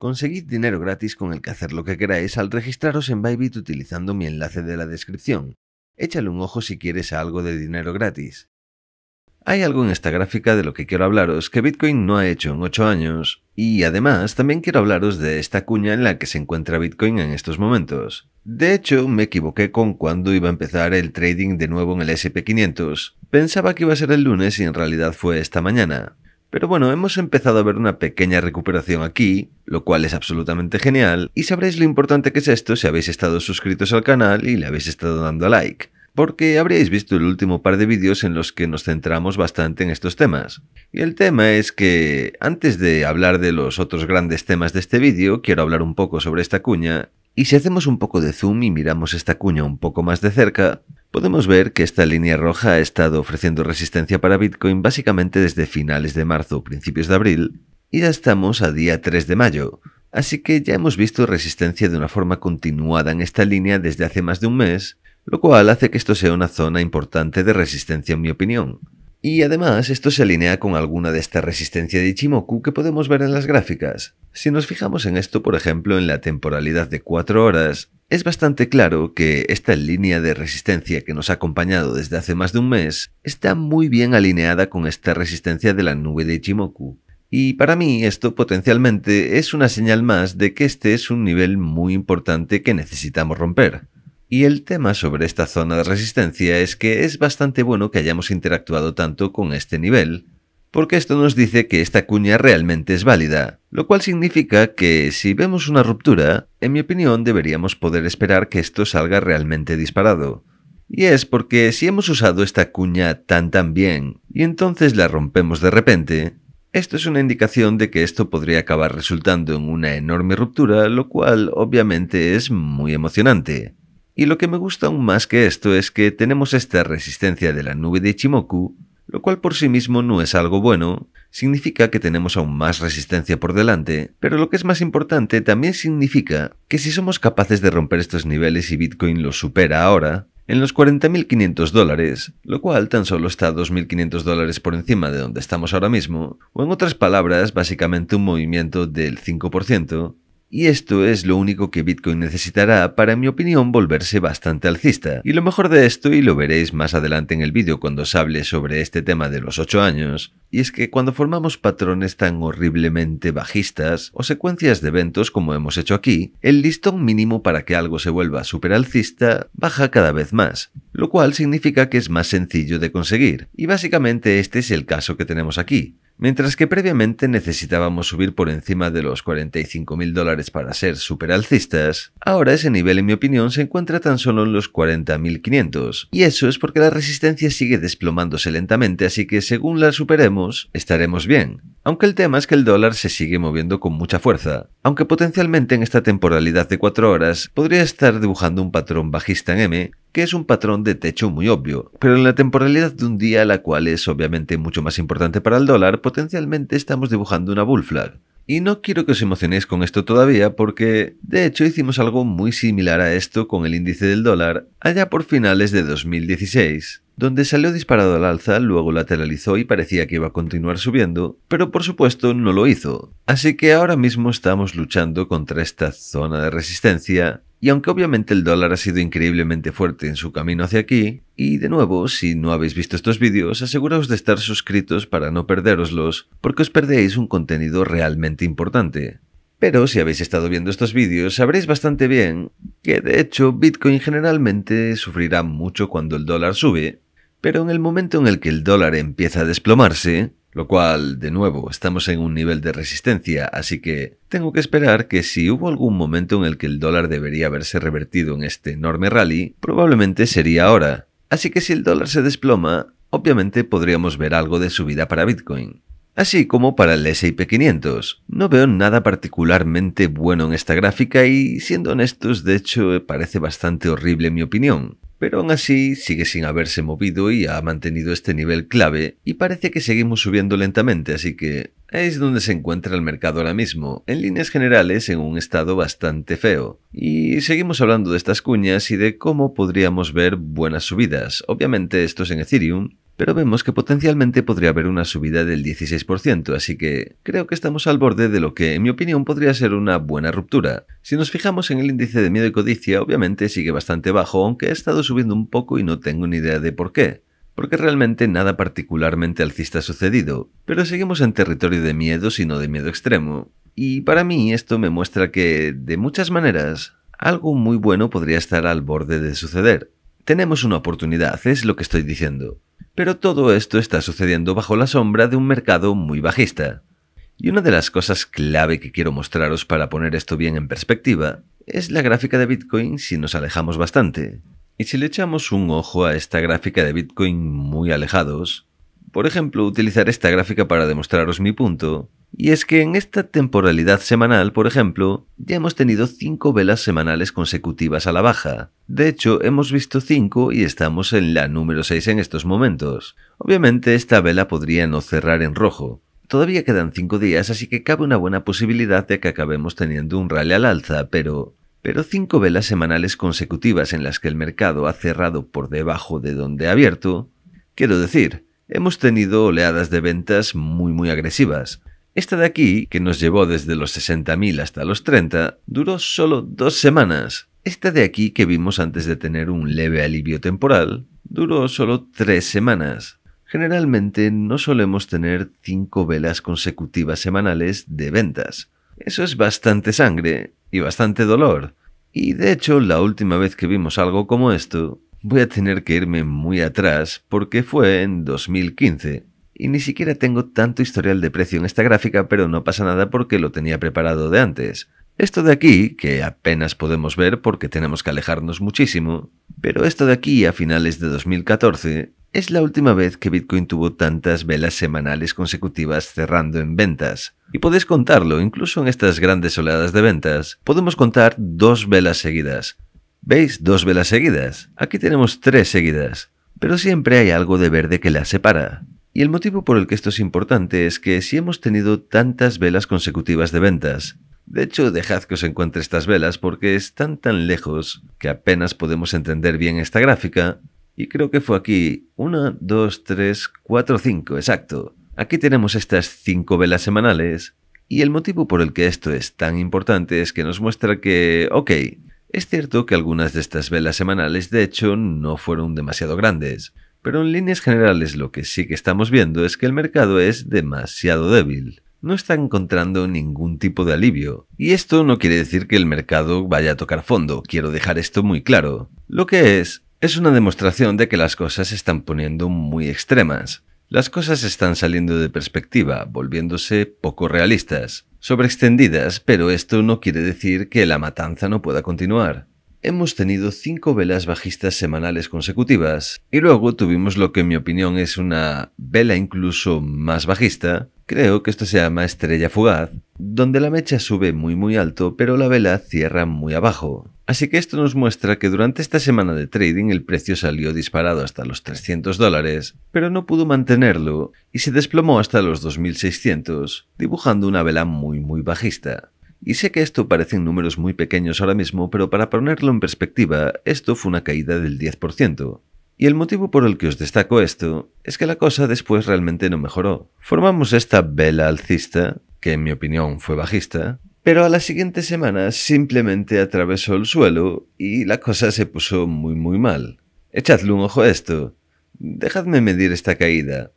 Conseguid dinero gratis con el que hacer lo que queráis al registraros en Bybit utilizando mi enlace de la descripción. Échale un ojo si quieres algo de dinero gratis. Hay algo en esta gráfica de lo que quiero hablaros que Bitcoin no ha hecho en 8 años, y además también quiero hablaros de esta cuña en la que se encuentra Bitcoin en estos momentos. De hecho, me equivoqué con cuándo iba a empezar el trading de nuevo en el SP500. Pensaba que iba a ser el lunes y en realidad fue esta mañana. Pero bueno, hemos empezado a ver una pequeña recuperación aquí, lo cual es absolutamente genial, y sabréis lo importante que es esto si habéis estado suscritos al canal y le habéis estado dando a like, porque habríais visto el último par de vídeos en los que nos centramos bastante en estos temas. Y el tema es que, antes de hablar de los otros grandes temas de este vídeo, quiero hablar un poco sobre esta cuña, y si hacemos un poco de zoom y miramos esta cuña un poco más de cerca, Podemos ver que esta línea roja ha estado ofreciendo resistencia para Bitcoin básicamente desde finales de marzo o principios de abril, y ya estamos a día 3 de mayo, así que ya hemos visto resistencia de una forma continuada en esta línea desde hace más de un mes, lo cual hace que esto sea una zona importante de resistencia en mi opinión. Y además esto se alinea con alguna de esta resistencia de Ichimoku que podemos ver en las gráficas. Si nos fijamos en esto, por ejemplo, en la temporalidad de 4 horas, es bastante claro que esta línea de resistencia que nos ha acompañado desde hace más de un mes está muy bien alineada con esta resistencia de la nube de Ichimoku. Y para mí esto potencialmente es una señal más de que este es un nivel muy importante que necesitamos romper. Y el tema sobre esta zona de resistencia es que es bastante bueno que hayamos interactuado tanto con este nivel, porque esto nos dice que esta cuña realmente es válida, lo cual significa que si vemos una ruptura, en mi opinión deberíamos poder esperar que esto salga realmente disparado. Y es porque si hemos usado esta cuña tan tan bien y entonces la rompemos de repente, esto es una indicación de que esto podría acabar resultando en una enorme ruptura, lo cual obviamente es muy emocionante. Y lo que me gusta aún más que esto es que tenemos esta resistencia de la nube de Ichimoku, lo cual por sí mismo no es algo bueno, significa que tenemos aún más resistencia por delante, pero lo que es más importante también significa que si somos capaces de romper estos niveles y Bitcoin los supera ahora, en los 40.500 dólares, lo cual tan solo está 2.500 dólares por encima de donde estamos ahora mismo, o en otras palabras, básicamente un movimiento del 5%, y esto es lo único que Bitcoin necesitará para, en mi opinión, volverse bastante alcista. Y lo mejor de esto, y lo veréis más adelante en el vídeo cuando os hable sobre este tema de los 8 años, y es que cuando formamos patrones tan horriblemente bajistas o secuencias de eventos como hemos hecho aquí, el listón mínimo para que algo se vuelva super alcista baja cada vez más, lo cual significa que es más sencillo de conseguir. Y básicamente este es el caso que tenemos aquí. Mientras que previamente necesitábamos subir por encima de los 45.000 dólares para ser superalcistas, ahora ese nivel en mi opinión se encuentra tan solo en los 40.500, y eso es porque la resistencia sigue desplomándose lentamente, así que según la superemos, estaremos bien. Aunque el tema es que el dólar se sigue moviendo con mucha fuerza, aunque potencialmente en esta temporalidad de 4 horas podría estar dibujando un patrón bajista en M, que es un patrón de techo muy obvio, pero en la temporalidad de un día la cual es obviamente mucho más importante para el dólar, potencialmente estamos dibujando una bull flag. Y no quiero que os emocionéis con esto todavía porque, de hecho, hicimos algo muy similar a esto con el índice del dólar allá por finales de 2016, donde salió disparado al alza, luego lateralizó y parecía que iba a continuar subiendo, pero por supuesto no lo hizo. Así que ahora mismo estamos luchando contra esta zona de resistencia y aunque obviamente el dólar ha sido increíblemente fuerte en su camino hacia aquí, y de nuevo, si no habéis visto estos vídeos, aseguraos de estar suscritos para no perderoslos, porque os perdéis un contenido realmente importante. Pero si habéis estado viendo estos vídeos, sabréis bastante bien que de hecho Bitcoin generalmente sufrirá mucho cuando el dólar sube, pero en el momento en el que el dólar empieza a desplomarse, lo cual, de nuevo, estamos en un nivel de resistencia, así que tengo que esperar que si hubo algún momento en el que el dólar debería haberse revertido en este enorme rally, probablemente sería ahora. Así que si el dólar se desploma, obviamente podríamos ver algo de subida para Bitcoin. Así como para el S&P 500. No veo nada particularmente bueno en esta gráfica y, siendo honestos, de hecho parece bastante horrible en mi opinión pero aún así sigue sin haberse movido y ha mantenido este nivel clave y parece que seguimos subiendo lentamente, así que es donde se encuentra el mercado ahora mismo, en líneas generales en un estado bastante feo. Y seguimos hablando de estas cuñas y de cómo podríamos ver buenas subidas. Obviamente esto es en Ethereum, pero vemos que potencialmente podría haber una subida del 16%, así que creo que estamos al borde de lo que, en mi opinión, podría ser una buena ruptura. Si nos fijamos en el índice de miedo y codicia, obviamente sigue bastante bajo, aunque ha estado subiendo un poco y no tengo ni idea de por qué, porque realmente nada particularmente alcista ha sucedido, pero seguimos en territorio de miedo, sino de miedo extremo. Y para mí esto me muestra que, de muchas maneras, algo muy bueno podría estar al borde de suceder. Tenemos una oportunidad, es lo que estoy diciendo. Pero todo esto está sucediendo bajo la sombra de un mercado muy bajista. Y una de las cosas clave que quiero mostraros para poner esto bien en perspectiva es la gráfica de Bitcoin si nos alejamos bastante. Y si le echamos un ojo a esta gráfica de Bitcoin muy alejados, por ejemplo, utilizar esta gráfica para demostraros mi punto, y es que en esta temporalidad semanal, por ejemplo, ya hemos tenido cinco velas semanales consecutivas a la baja. De hecho, hemos visto 5 y estamos en la número 6 en estos momentos. Obviamente esta vela podría no cerrar en rojo. Todavía quedan cinco días, así que cabe una buena posibilidad de que acabemos teniendo un rally al alza, pero... Pero cinco velas semanales consecutivas en las que el mercado ha cerrado por debajo de donde ha abierto... Quiero decir, hemos tenido oleadas de ventas muy muy agresivas, esta de aquí, que nos llevó desde los 60.000 hasta los 30, duró solo dos semanas. Esta de aquí, que vimos antes de tener un leve alivio temporal, duró solo tres semanas. Generalmente no solemos tener cinco velas consecutivas semanales de ventas. Eso es bastante sangre y bastante dolor. Y de hecho, la última vez que vimos algo como esto, voy a tener que irme muy atrás porque fue en 2015, y ni siquiera tengo tanto historial de precio en esta gráfica, pero no pasa nada porque lo tenía preparado de antes. Esto de aquí, que apenas podemos ver porque tenemos que alejarnos muchísimo, pero esto de aquí a finales de 2014 es la última vez que Bitcoin tuvo tantas velas semanales consecutivas cerrando en ventas. Y podéis contarlo, incluso en estas grandes oleadas de ventas, podemos contar dos velas seguidas. ¿Veis? Dos velas seguidas. Aquí tenemos tres seguidas. Pero siempre hay algo de verde que las separa. Y el motivo por el que esto es importante es que si hemos tenido tantas velas consecutivas de ventas, de hecho dejad que os encuentre estas velas porque están tan lejos que apenas podemos entender bien esta gráfica, y creo que fue aquí, 1, 2, 3, 4, 5, exacto. Aquí tenemos estas 5 velas semanales, y el motivo por el que esto es tan importante es que nos muestra que, ok, es cierto que algunas de estas velas semanales de hecho no fueron demasiado grandes, pero en líneas generales lo que sí que estamos viendo es que el mercado es demasiado débil. No está encontrando ningún tipo de alivio. Y esto no quiere decir que el mercado vaya a tocar fondo, quiero dejar esto muy claro. Lo que es, es una demostración de que las cosas se están poniendo muy extremas. Las cosas están saliendo de perspectiva, volviéndose poco realistas, sobreextendidas, pero esto no quiere decir que la matanza no pueda continuar hemos tenido cinco velas bajistas semanales consecutivas y luego tuvimos lo que en mi opinión es una vela incluso más bajista, creo que esto se llama estrella fugaz, donde la mecha sube muy muy alto pero la vela cierra muy abajo. Así que esto nos muestra que durante esta semana de trading el precio salió disparado hasta los 300 dólares, pero no pudo mantenerlo y se desplomó hasta los 2600, dibujando una vela muy muy bajista. Y sé que esto parecen números muy pequeños ahora mismo, pero para ponerlo en perspectiva, esto fue una caída del 10%. Y el motivo por el que os destaco esto es que la cosa después realmente no mejoró. Formamos esta vela alcista, que en mi opinión fue bajista, pero a la siguiente semana simplemente atravesó el suelo y la cosa se puso muy muy mal. Echadle un ojo a esto. Dejadme medir esta caída.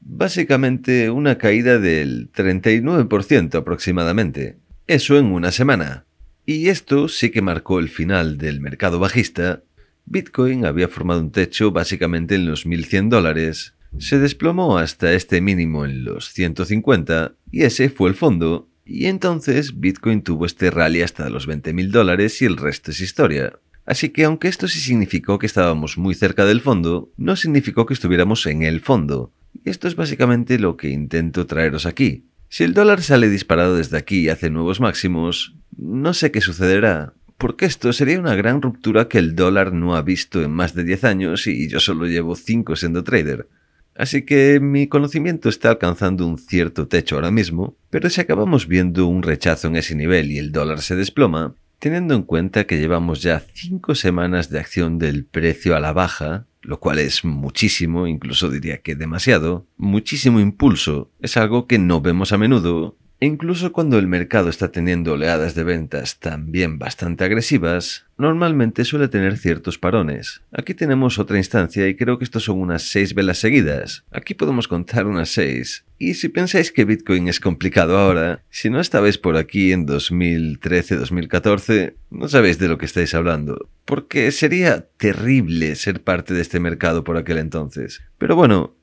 Básicamente una caída del 39% aproximadamente. Eso en una semana. Y esto sí que marcó el final del mercado bajista. Bitcoin había formado un techo básicamente en los 1.100 dólares, se desplomó hasta este mínimo en los 150 y ese fue el fondo, y entonces Bitcoin tuvo este rally hasta los 20.000 dólares y el resto es historia. Así que aunque esto sí significó que estábamos muy cerca del fondo, no significó que estuviéramos en el fondo. Y esto es básicamente lo que intento traeros aquí. Si el dólar sale disparado desde aquí y hace nuevos máximos, no sé qué sucederá, porque esto sería una gran ruptura que el dólar no ha visto en más de 10 años y yo solo llevo 5 siendo trader. Así que mi conocimiento está alcanzando un cierto techo ahora mismo, pero si acabamos viendo un rechazo en ese nivel y el dólar se desploma, teniendo en cuenta que llevamos ya 5 semanas de acción del precio a la baja, lo cual es muchísimo, incluso diría que demasiado, muchísimo impulso. Es algo que no vemos a menudo Incluso cuando el mercado está teniendo oleadas de ventas también bastante agresivas, normalmente suele tener ciertos parones. Aquí tenemos otra instancia y creo que estos son unas seis velas seguidas. Aquí podemos contar unas seis. Y si pensáis que Bitcoin es complicado ahora, si no estabais por aquí en 2013-2014, no sabéis de lo que estáis hablando, porque sería terrible ser parte de este mercado por aquel entonces. Pero bueno,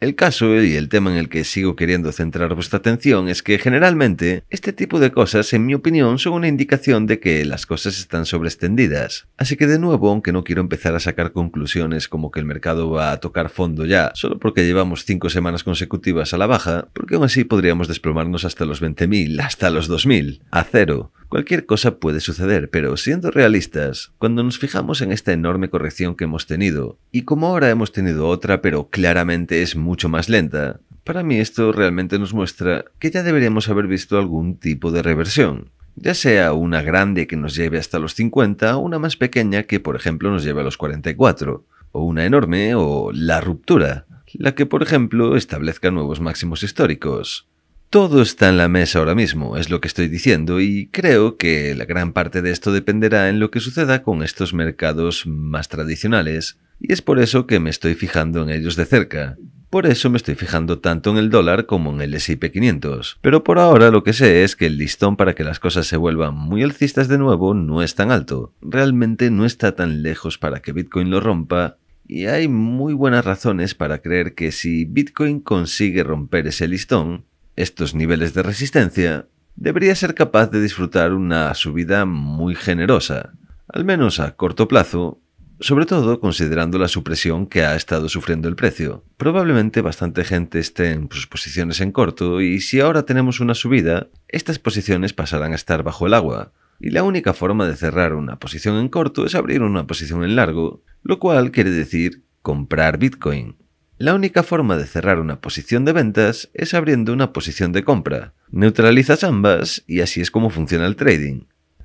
el caso y el tema en el que sigo queriendo centrar vuestra atención es que generalmente este tipo de cosas, en mi opinión, son una indicación de que las cosas están sobreextendidas. Así que de nuevo, aunque no quiero empezar a sacar conclusiones como que el mercado va a tocar fondo ya, solo porque llevamos 5 semanas consecutivas a la baja, porque aún así podríamos desplomarnos hasta los 20.000, hasta los 2.000, a cero. Cualquier cosa puede suceder, pero siendo realistas, cuando nos fijamos en esta enorme corrección que hemos tenido, y como ahora hemos tenido otra, pero claramente es muy mucho más lenta. Para mí esto realmente nos muestra que ya deberíamos haber visto algún tipo de reversión, ya sea una grande que nos lleve hasta los 50 una más pequeña que por ejemplo nos lleve a los 44, o una enorme o la ruptura, la que por ejemplo establezca nuevos máximos históricos. Todo está en la mesa ahora mismo, es lo que estoy diciendo, y creo que la gran parte de esto dependerá en lo que suceda con estos mercados más tradicionales, y es por eso que me estoy fijando en ellos de cerca. Por eso me estoy fijando tanto en el dólar como en el S&P 500. Pero por ahora lo que sé es que el listón para que las cosas se vuelvan muy alcistas de nuevo no es tan alto. Realmente no está tan lejos para que Bitcoin lo rompa y hay muy buenas razones para creer que si Bitcoin consigue romper ese listón, estos niveles de resistencia, debería ser capaz de disfrutar una subida muy generosa, al menos a corto plazo, sobre todo considerando la supresión que ha estado sufriendo el precio. Probablemente bastante gente esté en sus posiciones en corto y si ahora tenemos una subida, estas posiciones pasarán a estar bajo el agua. Y la única forma de cerrar una posición en corto es abrir una posición en largo, lo cual quiere decir comprar Bitcoin. La única forma de cerrar una posición de ventas es abriendo una posición de compra. Neutralizas ambas y así es como funciona el trading.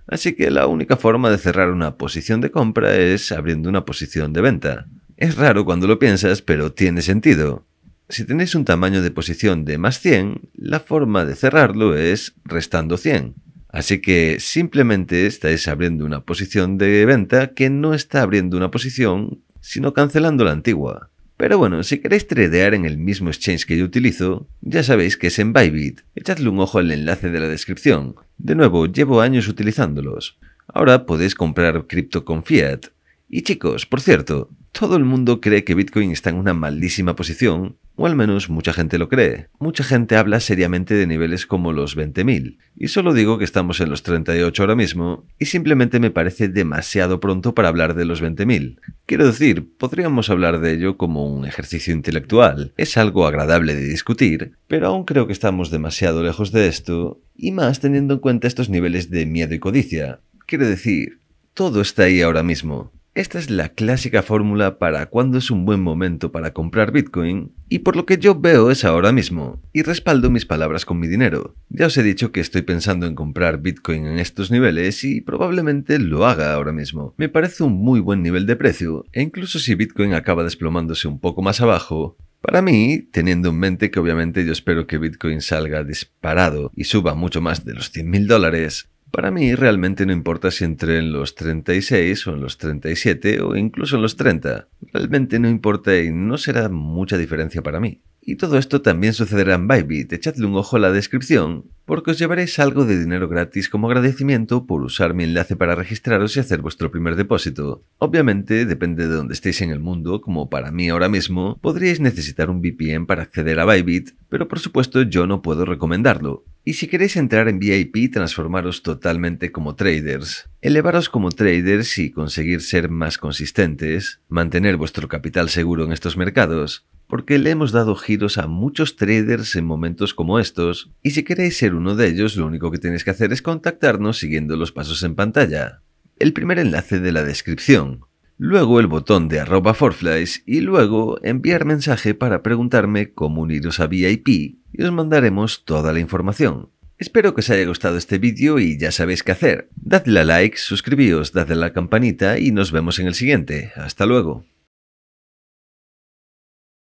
Así que la única forma de cerrar una posición de compra es abriendo una posición de venta. Es raro cuando lo piensas, pero tiene sentido. Si tenéis un tamaño de posición de más 100, la forma de cerrarlo es restando 100. Así que simplemente estáis abriendo una posición de venta que no está abriendo una posición, sino cancelando la antigua. Pero bueno, si queréis tradear en el mismo exchange que yo utilizo, ya sabéis que es en Bybit. Echadle un ojo al enlace de la descripción. De nuevo, llevo años utilizándolos. Ahora podéis comprar cripto con fiat. Y chicos, por cierto, todo el mundo cree que Bitcoin está en una maldísima posición o al menos mucha gente lo cree. Mucha gente habla seriamente de niveles como los 20.000. Y solo digo que estamos en los 38 ahora mismo, y simplemente me parece demasiado pronto para hablar de los 20.000. Quiero decir, podríamos hablar de ello como un ejercicio intelectual. Es algo agradable de discutir, pero aún creo que estamos demasiado lejos de esto, y más teniendo en cuenta estos niveles de miedo y codicia. Quiero decir, todo está ahí ahora mismo. Esta es la clásica fórmula para cuándo es un buen momento para comprar Bitcoin y por lo que yo veo es ahora mismo, y respaldo mis palabras con mi dinero. Ya os he dicho que estoy pensando en comprar Bitcoin en estos niveles y probablemente lo haga ahora mismo. Me parece un muy buen nivel de precio e incluso si Bitcoin acaba desplomándose un poco más abajo, para mí, teniendo en mente que obviamente yo espero que Bitcoin salga disparado y suba mucho más de los 100.000 dólares, para mí realmente no importa si entré en los 36 o en los 37 o incluso en los 30. Realmente no importa y no será mucha diferencia para mí. Y todo esto también sucederá en Bybit. Echadle un ojo a la descripción porque os llevaréis algo de dinero gratis como agradecimiento por usar mi enlace para registraros y hacer vuestro primer depósito. Obviamente, depende de donde estéis en el mundo, como para mí ahora mismo, podríais necesitar un VPN para acceder a Bybit, pero por supuesto yo no puedo recomendarlo. Y si queréis entrar en VIP, transformaros totalmente como traders, elevaros como traders y conseguir ser más consistentes, mantener vuestro capital seguro en estos mercados, porque le hemos dado giros a muchos traders en momentos como estos, y si queréis ser uno de ellos, lo único que tenéis que hacer es contactarnos siguiendo los pasos en pantalla. El primer enlace de la descripción luego el botón de arroba forflies y luego enviar mensaje para preguntarme cómo uniros a VIP y os mandaremos toda la información. Espero que os haya gustado este vídeo y ya sabéis qué hacer. Dadle a like, suscribíos, dadle a la campanita y nos vemos en el siguiente. Hasta luego.